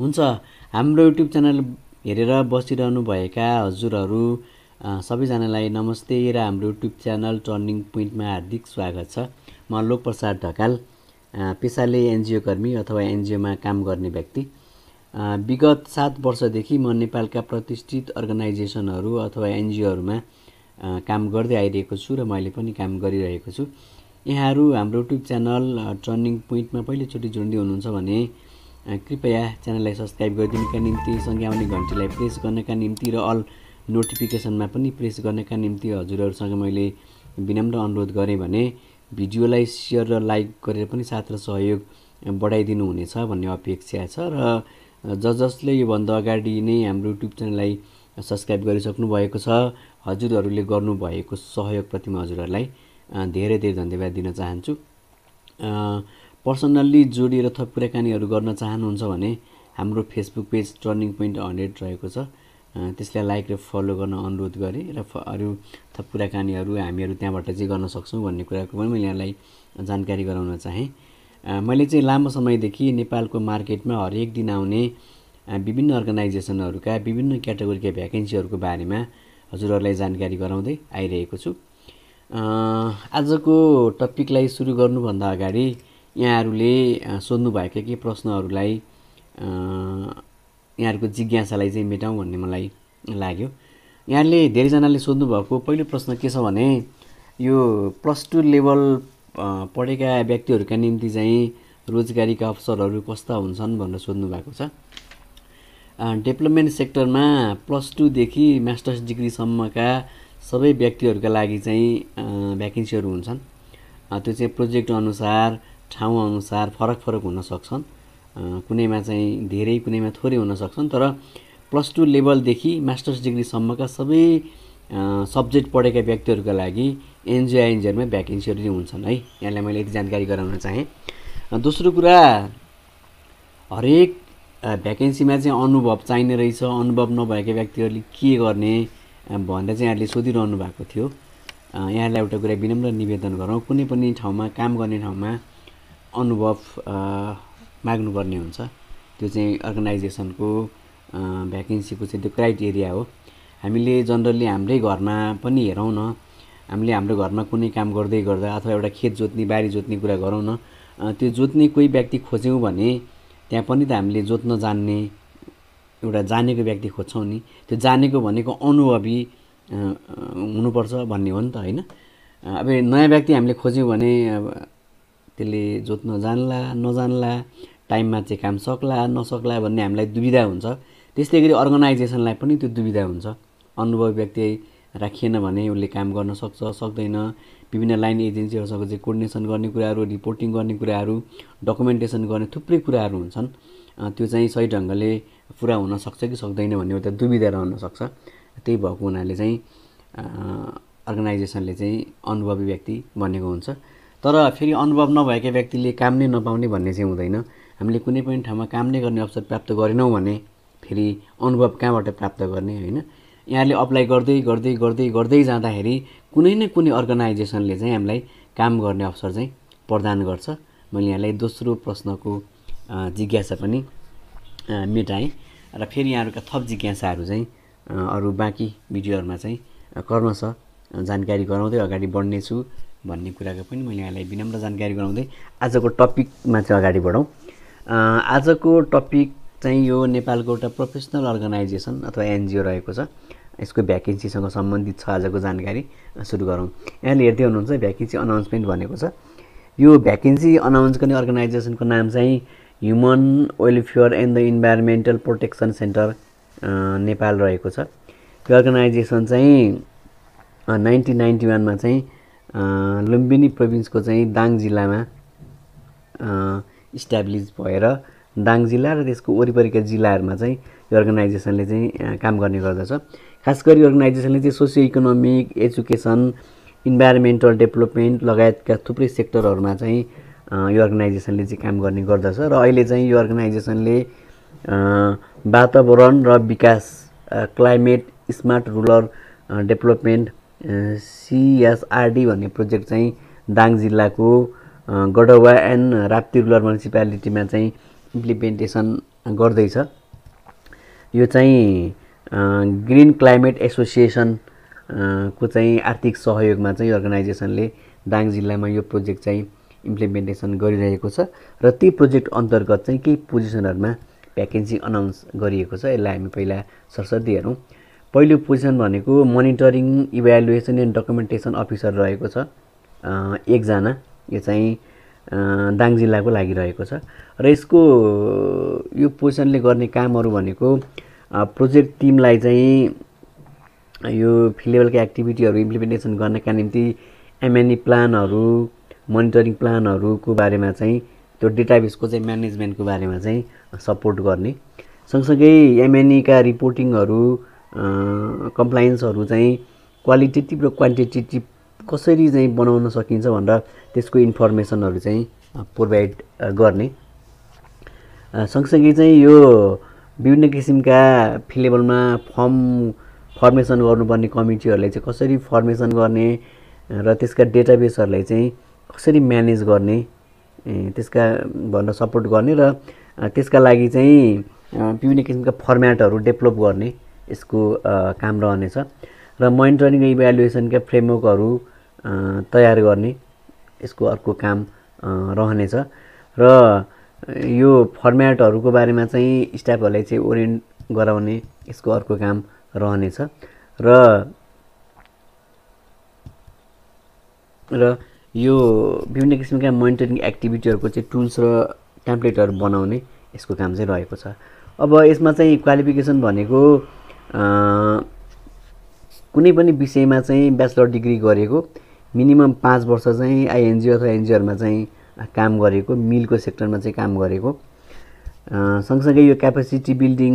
हुन्छ हाम्रो YouTube channel हेरेर बसिरहनु बसिरहनुभएका हजुरहरू सबैजनालाई नमस्ते र हाम्रो युट्युब च्यानल टर्निङ पोइन्टमा हार्दिक स्वागत छ म लोकप्रसाद ढकाल पेसाले एनजिओ कर्मी अथवा एनजिओमा काम गर्ने व्यक्ति विगत सात वर्षदेखि म नेपालका प्रतिष्ठित अर्गनाइजेसनहरू अथवा एनजिओहरूमा काम गर्दै आइरहेको छु र मैले पनि काम गरिरहेको छु यहाँहरू हाम्रो युट्युब च्यानल टर्निङ पोइन्टमा पहिलोचोटि जोड्दै हुनुहुन्छ भने कृपया च्यानललाई सब्सक्राइब गरिदिनुका निम्ति सँगै आउने घन्टीलाई प्रेस गर्नका निम्ति र अल नोटिफिकेसनमा पनि प्रेस गर्नका निम्ति हजुरहरूसँग मैले विनम्र अनुरोध गरेँ भने भिडियोलाई सेयर र लाइक गरेर पनि साथ र सहयोग बढाइदिनु हुनेछ भन्ने अपेक्षा छ र ज जसले योभन्दा अगाडि नै हाम्रो युट्युब च्यानललाई सब्सक्राइब गरिसक्नु भएको छ हजुरहरूले गर्नुभएको सहयोगप्रति म हजुरहरूलाई धेरै धेरै धन्यवाद दिन चाहन्छु पर्सनल्ली जोडिएर थप कुराकानीहरू गर्न चाहनुहुन्छ भने हाम्रो Facebook page turning point hundred रहेको छ त्यसलाई लाइक र फलो गर्न अनुरोध गरेँ र अरू थप कुराकानीहरू हामीहरू त्यहाँबाट चाहिँ गर्न सक्छौँ भन्ने कुराको पनि मैले यहाँलाई जानकारी गराउन चाहेँ मैले चाहिँ लामो समयदेखि नेपालको मार्केटमा हरेक दिन आउने विभिन्न अर्गनाइजेसनहरूका विभिन्न क्याटेगोरीका भ्याकेन्सीहरूको बारेमा हजुरहरूलाई जानकारी गराउँदै आइरहेको छु आजको टपिकलाई सुरु गर्नुभन्दा अगाडि यहाँहरूले सोध्नुभएका केही प्रश्नहरूलाई यहाँहरूको जिज्ञासालाई चाहिँ मेटाउँ भन्ने मलाई लाग्यो यहाँले धेरैजनाले सोध्नुभएको पहिलो प्रश्न के छ भने यो प्लस टू लेभल पढेका व्यक्तिहरूका निम्ति चाहिँ रोजगारीका अवसरहरू कस्ता हुन्छन् भनेर सोध्नु भएको छ डेभलपमेन्ट सेक्टरमा प्लस टूदेखि मास्टर्स डिग्रीसम्मका सबै व्यक्तिहरूका लागि चाहिँ भ्याकेन्सीहरू हुन्छन् त्यो चाहिँ प्रोजेक्ट अनुसार ठाउँअनुसार फरक फरक हुन सक्छन् कुनैमा चाहिँ धेरै कुनैमा थोरै हुन सक्छन् तर प्लस टू लेभलदेखि मास्टर्स डिग्रीसम्मका सबै सब्जेक्ट पढेका व्यक्तिहरूका लागि एनजिआइएनजिआरमा भ्याकेन्सीहरू नै हुन्छन् है यहाँलाई मैले यति जानकारी गराउन चाहेँ दोस्रो कुरा हरेक भ्याकेन्सीमा चाहिँ अनुभव चाहिने रहेछ अनुभव नभएका व्यक्तिहरूले के गर्ने भनेर चाहिँ यहाँहरूले सोधिरहनु भएको थियो यहाँहरूलाई एउटा कुरा विनम्र निवेदन गरौँ कुनै पनि ठाउँमा काम गर्ने ठाउँमा अनुभव माग्नुपर्ने हुन्छ त्यो चाहिँ अर्गनाइजेसनको भ्याकेन्सीको चाहिँ त्यो क्राइटेरिया हो हामीले जनरली हाम्रै घरमा पनि हेरौँ न हामीले हाम्रो घरमा कुनै काम गर्दै गर्दा अथवा एउटा खेत जोत्ने बारी जोत्ने कुरा गरौँ न त्यो जोत्ने कोही व्यक्ति खोज्यौँ भने त्यहाँ पनि त हामीले जोत्न जान्ने एउटा जानेको व्यक्ति खोज्छौँ नि त्यो जानेको भनेको अनुभवी हुनुपर्छ भन्ने हो नि त होइन अब नयाँ व्यक्ति हामीले खोज्यौँ भने त्यसले जोत्न जान्ला नजान्ला टाइममा चाहिँ काम सक्ला नसक्ला भन्ने हामीलाई दुविधा हुन्छ त्यस्तै गरी अर्गनाइजेसनलाई पनि त्यो दुविधा हुन्छ अनुभव व्यक्ति राखिएन भने उसले काम गर्न सक्छ सक्दैन विभिन्न लाइन एजेन्सीहरूसँग चाहिँ कोर्डिनेसन गर्ने कुराहरू रिपोर्टिङ गर्ने कुराहरू डकुमेन्टेसन गर्ने थुप्रै कुराहरू हुन्छन् त्यो चाहिँ सही ढङ्गले पुरा हुनसक्छ कि सक्दैन भन्ने एउटा दुविधा रहन सक्छ त्यही भएको हुनाले चाहिँ अर्गनाइजेसनले चाहिँ अनुभवी व्यक्ति भनेको हुन्छ तर फेरि अनुभव नभएका व्यक्तिले काम नै नपाउने भन्ने चाहिँ हुँदैन हामीले कुनै पनि ठाउँमा काम नै गर्ने अवसर प्राप्त गरेनौँ भने फेरि अनुभव कहाँबाट प्राप्त गर्ने होइन यहाँले अप्लाई गर्दै गर्दै गर्दै गर्दै जाँदाखेरि कुनै न कुनै अर्गनाइजेसनले चाहिँ हामीलाई काम गर्ने अवसर चाहिँ प्रदान गर्छ मैले यहाँलाई दोस्रो प्रश्नको जिज्ञासा पनि मेटाएँ र फेरि यहाँहरूका थप जिज्ञासाहरू चाहिँ अरू बाँकी भिडियोहरूमा चाहिँ क्रमशः जानकारी गराउँदै अगाडि बढ्नेछु भन्ने कुराको पनि मैले यहाँलाई विनम्र जानकारी गराउँदै आजको टपिकमा चाहिँ अगाडि बढौँ आजको टपिक चाहिँ यो नेपालको एउटा प्रोफेसनल अर्गनाइजेसन अथवा एनजिओ रहेको छ यसको भ्याकेन्सीसँग सम्बन्धित छ आजको जानकारी सुरु गरौँ यहाँले हेर्दै हुनुहुन्छ भ्याकेन्सी अनाउन्समेन्ट भनेको छ यो भ्याकेन्सी अनाउन्स गर्ने अर्गनाइजेसनको नाम चाहिँ human welfare and the environmental protection centre Nepal रहेको छ यो अर्गनाइजेसन चाहिँ नाइन्टिन नाइन्टी वानमा चाहिँ लुम्बिनी प्रोभिन्सको चाहिँ दाङ जिल्लामा इस्ट्याब्लिस भएर दाङ जिल्ला र त्यसको वरिपरिका जिल्लाहरूमा चाहिँ यो अर्गनाइजेसनले चाहिँ काम गर्ने गर्दछ खास गरी अर्गनाइजेसनले चाहिँ socio economic education environmental development लगायतका थुप्रै सेक्टरहरूमा चाहिँ यो अर्गनाइजेसनले चाहिँ काम गर्ने गर्दछ र अहिले चाहिँ यो अर्गनाइजेसनले वातावरण र विकास climate smart rural development CSRD भन्ने प्रोजेक्ट चाहिँ दाङ जिल्लाको गडवा एन्ड राप्ती रुरल म्युनिसिपालिटीमा चाहिँ इम्प्लिमेन्टेसन गर्दैछ यो चाहिँ ग्रिन क्लाइमेट एसोसिएसन को चाहिँ आर्थिक सहयोगमा चाहिँ अर्गनाइजेसनले दाङ जिल्लामा यो प्रोजेक्ट चाहिँ इम्प्लिमेन्टेसन गरिरहेको छ र ती प्रोजेक्ट अन्तर्गत चाहिँ केही पोजिसनहरूमा भ्याकेन्सी अनाउन्स गरिएको छ यसलाई हामी पहिला सरस्वती हेरौँ पहिलो पोजिसन भनेको monitoring evaluation and documentation officer रहेको छ एकजना यो चाहिँ दाङ जिल्लाको लागि रहेको छ र यसको यो पोजिसनले गर्ने कामहरू भनेको प्रोजेक्ट टिमलाई चाहिँ यो फिल्ड लेभलका एक्टिभिटीहरू इम्प्लिमेन्टेसन गर्नका निम्ति एमएनई प्लानहरू मोनिटरिङ प्लानहरूको बारेमा चाहिँ त्यो डेटाबेसको चाहिँ म्यानेजमेन्टको बारेमा चाहिँ सपोर्ट गर्ने सँगसँगै एमएनईका रिपोर्टिङहरू कम्प्लायन्सहरू चाहिँ क्वालिटेटिभ र क्वान्टिटेटिभ कसरी चाहिँ बनाउन सकिन्छ भनेर त्यसको इन्फर्मेसनहरू चाहिँ प्रोभाइड गर्ने सँगसँगै चाहिँ यो विभिन्न किसिमका लेभलमा फर्म फर्मेसन गर्नुपर्ने कमिटीहरूलाई चाहिँ कसरी फर्मेसन गर्ने र त्यसका डेटाबेसहरूलाई चाहिँ कसरी म्यानेज गर्ने त्यसका भनेर सपोर्ट गर्ने र त्यसका लागि चाहिँ विभिन्न किसिमका फर्मेटहरू डेभलप गर्ने यसको काम रहनेछ र मोनिटरिङ इभ्यालुएसनका फ्रेमवर्कहरू तयार गर्ने यसको अर्को काम रहनेछ र यो फर्मेटहरूको बारेमा चाहिँ स्टाफहरूलाई चाहिँ ओरिएन्ट गराउने यसको अर्को काम रहनेछ र र यो विभिन्न किसिमका मोनिटरिङ एक्टिभिटीहरूको चाहिँ टुल्स र ट्याम्प्लेटहरू बनाउने यसको काम चाहिँ रहेको छ अब यसमा चाहिँ क्वालिफिकेसन भनेको कुनै पनि विषयमा चाहिँ ब्याचलर डिग्री गरेको मिनिमम पाँच वर्ष चाहिँ आइएनजिओ अथवा एनजिओहरूमा चाहिँ काम गरेको मिलको सेक्टरमा चाहिँ काम गरेको सँगसँगै यो capacity building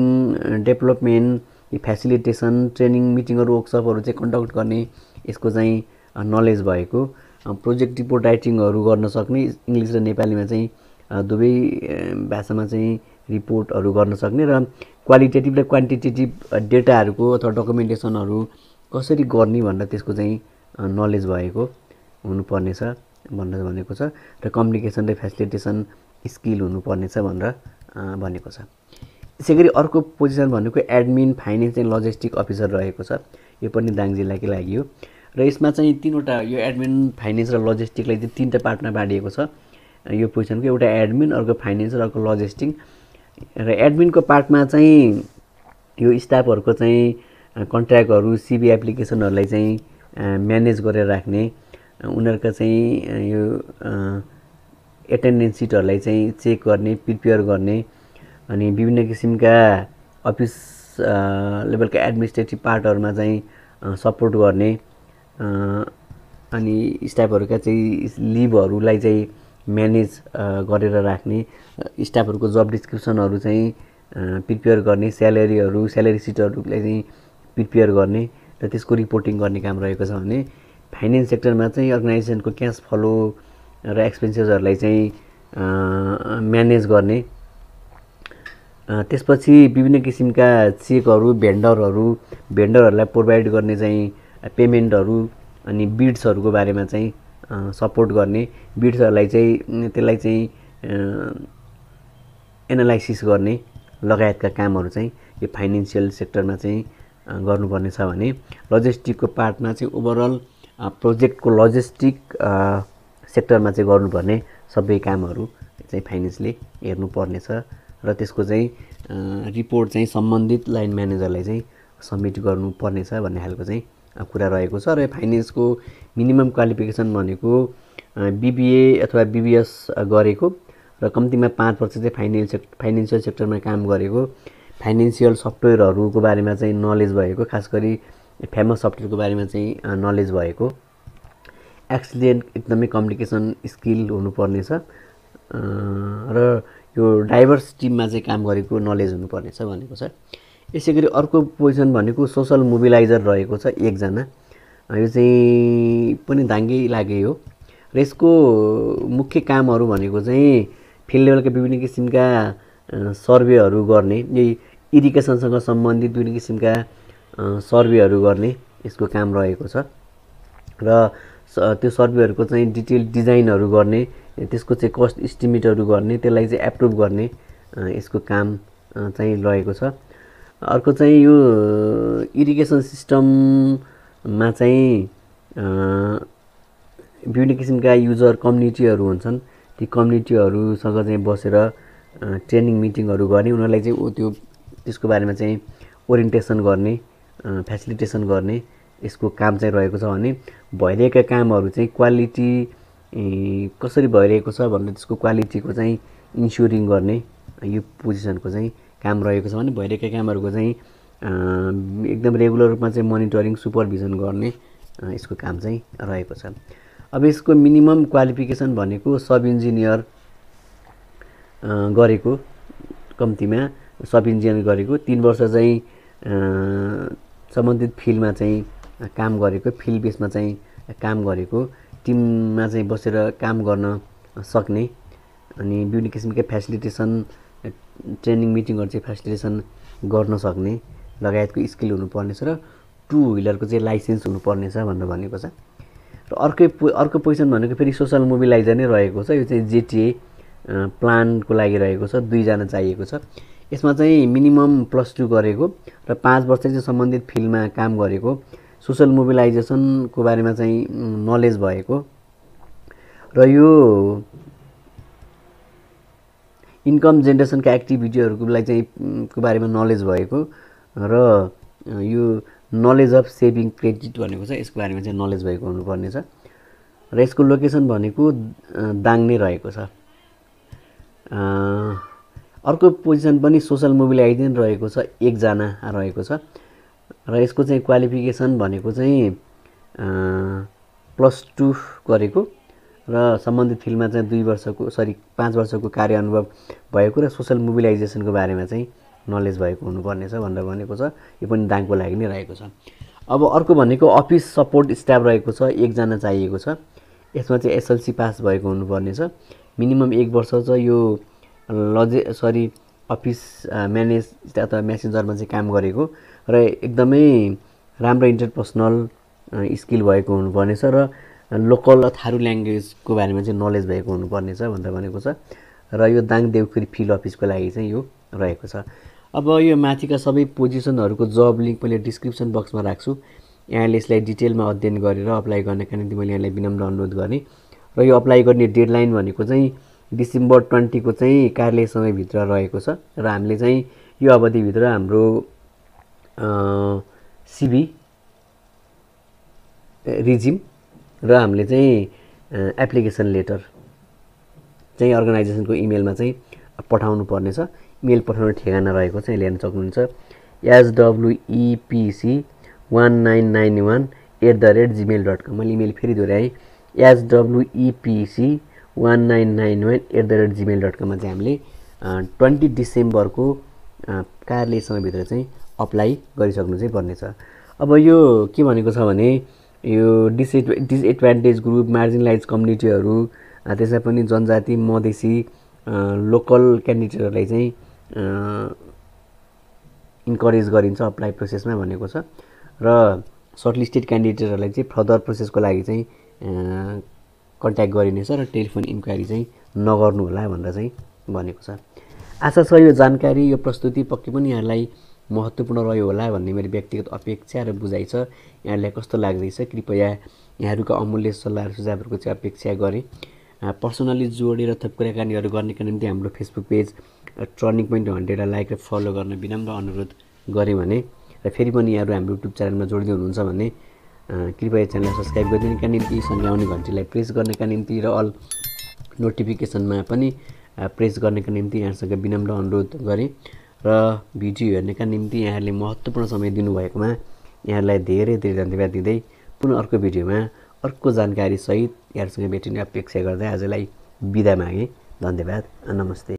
development facilitation training मिटिङहरू वर्कसपहरू चाहिँ कन्डक्ट गर्ने यसको चाहिँ नलेज भएको प्रोजेक्ट रिपोर्ट राइटिङहरू गर्न सक्ने इङ्ग्लिस र नेपालीमा चाहिँ दुवै भाषामा चाहिँ रिपोर्टहरू गर्न सक्ने र क्वालिटेटिभ र क्वान्टिटेटिभ डेटाहरूको अथवा डकुमेन्टेसनहरू कसरी गर्ने भनेर त्यसको चाहिँ नलेज भएको हुनुपर्नेछ भनेर भनेको छ र कम्युनिकेसन र फेसिलिटेसन स्किल हुनुपर्नेछ भनेर भनेको छ त्यसै गरी अर्को पोजिसन भनेको admin finance and logistic officer रहेको छ यो पनि दाङ जिल्लाकै लागि हो र यसमा चाहिँ तिनवटा यो एडमिन फाइनेन्स र लजिस्टिकलाई चाहिँ तिनवटा पार्टमा बाँडिएको छ यो पोजिसनको एउटा एडमिन अर्को फाइनेन्स र अर्को लजिस्टिक र एडमिनको पार्टमा चाहिँ यो स्टाफहरूको चाहिँ कन्ट्र्याक्टहरू सिबी एप्लिकेसनहरूलाई चाहिँ म्यानेज गरेर राख्ने उनीहरूको चाहिँ यो एटेन्डेन्स सिटहरूलाई चाहिँ चेक गर्ने प्रिपेयर गर्ने अनि विभिन्न किसिमका अफिस लेभलका एडमिनिस्ट्रेटिभ पार्टहरूमा चाहिँ सपोर्ट गर्ने अनि स्टाफहरूका चाहिँ लिभहरूलाई चाहिँ म्यानेज uh, गरेर राख्ने स्टाफहरूको जब डिस्क्रिप्सनहरू चाहिँ प्रिपेयर uh, गर्ने स्यालेरीहरू स्यालेरी सिटहरूलाई चाहिँ प्रिपेयर गर्ने र त्यसको रिपोर्टिङ गर्ने काम रहेको छ भने फाइनेन्स सेक्टरमा चाहिँ अर्गनाइजेसनको क्यास फलो र एक्सपेन्सेसहरूलाई चाहिँ म्यानेज uh, गर्ने त्यसपछि विभिन्न किसिमका चेकहरू भेन्डरहरू भेन्डरहरूलाई प्रोभाइड गर्ने चाहिँ पेमेन्टहरू अनि बिड्सहरूको बारेमा चाहिँ सपोर्ट गर्ने बिट्सहरूलाई चाहिँ त्यसलाई चाहिँ एनालाइसिस गर्ने लगायतका कामहरू चाहिँ यो फाइनेन्सियल सेक्टरमा चाहिँ गर्नुपर्ने छ भने लजिस्टिकको पार्टमा चाहिँ ओभरअल प्रोजेक्टको लजिस्टिक सेक्टरमा चाहिँ गर्नुपर्ने सबै कामहरू चाहिँ फाइनेन्सले हेर्नुपर्नेछ र त्यसको चाहिँ रिपोर्ट चाहिँ सम्बन्धित लाइन म्यानेजरलाई चाहिँ सब्मिट गर्नुपर्नेछ भन्ने खालको चाहिँ कुरा रहेको छ र फाइनेन्सको मिनिमम क्वालिफिकेसन भनेको बिबिए अथवा बिबिएस गरेको र कम्तीमा पाँच वर्ष चाहिँ फाइनेन्स सेक्टर फाइनेन्सियल सेक्टरमा काम गरेको फाइनेन्सियल सफ्टवेयरहरूको बारेमा चाहिँ नलेज भएको खास गरी फेमस सफ्टवेयरको बारेमा चाहिँ नलेज भएको एक्सिलेन्ट एकदमै कम्युनिकेसन स्किल हुनुपर्नेछ र यो डाइभर्स टिममा चाहिँ काम गरेको नलेज हुनुपर्नेछ भनेको छ यसै गरी अर्को पोजिसन भनेको सोसल मोबिलाइजर रहेको छ एकजना यो चाहिँ पनि दाङ्गी लागे हो र यसको मुख्य कामहरू भनेको चाहिँ फिल्ड लेभलका विभिन्न किसिमका सर्वेहरू गर्ने यही इरिगेसनसँग सम्बन्धित विभिन्न किसिमका सर्वेहरू गर्ने यसको काम रहेको छ र त्यो सर्वेहरूको चाहिँ डिटेल डिजाइनहरू गर्ने त्यसको चाहिँ कस्ट इस्टिमेटहरू गर्ने त्यसलाई चाहिँ एप्रुभ गर्ने यसको काम चाहिँ रहेको छ अर्को चाहिँ यो इरिगेसन सिस्टममा चाहिँ विभिन्न किसिमका युजर कम्युनिटीहरू हुन्छन् ती कम्युनिटीहरूसँग चाहिँ बसेर ट्रेनिङ मिटिङहरू गर्ने उनीहरूलाई चाहिँ त्यो त्यसको बारेमा चाहिँ ओरिएन्टेसन गर्ने फेसिलिटेसन गर्ने यसको काम चाहिँ रहेको छ भने भइरहेका कामहरू चाहिँ क्वालिटी कसरी भइरहेको छ भनेर त्यसको क्वालिटीको चाहिँ इन्स्योरिङ गर्ने यो पोजिसनको चाहिँ काम रहेको छ भने भइरहेका कामहरूको चाहिँ एकदम रेगुलर रूपमा चाहिँ मोनिटरिङ सुपरभिजन गर्ने यसको काम चाहिँ रहेको छ अब यसको मिनिमम क्वालिफिकेसन भनेको सब इन्जिनियर गरेको कम्तीमा सब इन्जिनियर गरेको तिन वर्ष चाहिँ सम्बन्धित फिल्डमा चाहिँ काम गरेको फिल्ड बेसमा चाहिँ काम गरेको टिममा चाहिँ बसेर काम गर्न सक्ने अनि विभिन्न किसिमका फेसिलिटेसन ट्रेनिङ मिटिङहरू चाहिँ फेसिलिटेसन गर्न सक्ने लगायतको स्किल हुनुपर्नेछ र टु विलरको चाहिँ लाइसेन्स हुनुपर्नेछ भनेर भनेको छ र अर्कै अर्को पोइसन भनेको फेरि सोसल मोबिलाइजर नै रहेको छ यो चाहिँ जेटिए प्लानको लागि रहेको छ दुईजना चाहिएको छ यसमा चाहिँ मिनिमम प्लस टू गरेको र पाँच वर्ष चाहिँ सम्बन्धित फिल्डमा काम गरेको सोसल मोबिलाइजेसनको बारेमा चाहिँ नलेज भएको र यो इन्कम जेनेरेसनका एक्टिभिटीहरूको लागि चाहिँ को बारेमा नलेज भएको र यो नलेज अफ सेभिङ क्रेडिट भनेको छ यसको बारेमा चाहिँ नलेज भएको हुनुपर्ने छ र यसको लोकेसन भनेको दाङ नै रहेको छ अर्को पोजिसन पनि सोसल मोबिलाइजेसन रहेको छ एकजना रहेको छ र यसको चाहिँ क्वालिफिकेसन भनेको चाहिँ प्लस टू गरेको र सम्बन्धित फिल्डमा चाहिँ दुई वर्षको सरी पाँच वर्षको कार्य अनुभव भएको र सोसल मोबिलाइजेसनको बारेमा चाहिँ नलेज भएको हुनुपर्नेछ भनेर भनेको छ यो पनि दाङको लागि नै रहेको छ अब अर्को भनेको अफिस सपोर्ट स्टाफ रहेको छ एकजना चाहिएको छ यसमा चाहिँ एसएलसी पास भएको हुनुपर्नेछ मिनिमम एक वर्ष चाहिँ यो लजे सरी अफिस म्यानेज अथवा म्यासेन्जरमा चाहिँ काम गरेको र एकदमै राम्रो इन्टरपर्सनल स्किल भएको हुनुपर्नेछ र लोकल थारू ल्याङ्ग्वेजको बारेमा चाहिँ नलेज भएको हुनुपर्ने छ भनेर भनेको छ र यो दाङ देवखुरी फिल्ड अफिसको लागि चाहिँ यो रहेको छ अब यो माथिका सबै पोजिसनहरूको जब लिङ्क मैले डिस्क्रिप्सन बक्समा राख्छु यहाँले यसलाई डिटेलमा अध्ययन गरेर अप्लाई गर्नका निम्ति मैले यहाँलाई विनम्र अनुरोध गर्ने र यो अप्लाई गर्ने डेडलाइन भनेको चाहिँ डिसेम्बर ट्वेन्टीको चाहिँ कार्यालय समयभित्र रहेको छ र हामीले चाहिँ यो अवधिभित्र हाम्रो सिबी रिजिम र हामीले चाहिँ एप्लिकेसन लेटर चाहिँ अर्गनाइजेसनको इमेलमा चाहिँ पठाउनु पर्नेछ इमेल पठाउने ठेगाना रहेको चाहिँ हेर्न सक्नुहुन्छ HWEPC one nine nine one at the rate Gmail dot com मैले इमेल फेरि दोहोऱ्याएँ HWEPC one nine nine one at the rate Gmail dot कममा चाहिँ हामीले ट्वेन्टी डिसेम्बरको कार्यालय समयभित्र चाहिँ अप्लाई गरिसक्नु चाहिँ पर्नेछ अब यो के भनेको छ भने यो डिसएड डिसएडभान्टेज ग्रुप मार्जिनलाइज कम्युनिटीहरू त्यसमा पनि जनजाति मधेसी लोकल क्यान्डिडेटहरूलाई चाहिँ इन्करेज गरिन्छ अप्लाई प्रोसेसमा भनेको छ र सर्टलिस्टेड क्यान्डिडेटहरूलाई चाहिँ फर्दर प्रोसेसको लागि चाहिँ कन्ट्याक्ट गरिनेछ र टेलिफोन इन्क्वायरी चाहिँ नगर्नुहोला भनेर चाहिँ भनेको छ आशा छ यो जानकारी यो प्रस्तुति पक्कै पनि यहाँलाई महत्त्वपूर्ण रह्यो होला भन्ने मेरो व्यक्तिगत अपेक्षा र बुझाइ छ यहाँहरूलाई कस्तो लाग्दैछ कृपया यहाँहरूका अमूल्य सल्लाह र सुझावहरूको चाहिँ अपेक्षा गरेँ पर्सनली जोडेर थप कुराकानीहरू गर्नका निम्ति हाम्रो Facebook page turning point hundred like र फलो गर्न विनम्र अनुरोध गरेँ भने र फेरि पनि यहाँहरू हाम्रो युट्युब च्यानलमा जोडिँदै हुनुहुन्छ भने कृपया च्यानललाई सब्सक्राइब गरिदिनुका निम्ति सँगै आउने घन्टीलाई प्रेस गर्नका निम्ति र अल नोटिफिकेसनमा पनि प्रेस गर्नका निम्ति यहाँसँग विनम्र अनुरोध गरेँ र भिडियो हेर्नका निम्ति यहाँहरूले महत्त्वपूर्ण समय दिनुभएकोमा यहाँहरूलाई धेरै धेरै धन्यवाद दिँदै पुनः अर्को भिडियोमा अर्को जानकारीसहित यहाँहरूसँग भेटिने अपेक्षा गर्दै आजलाई बिदा मागेँ धन्यवाद नमस्ते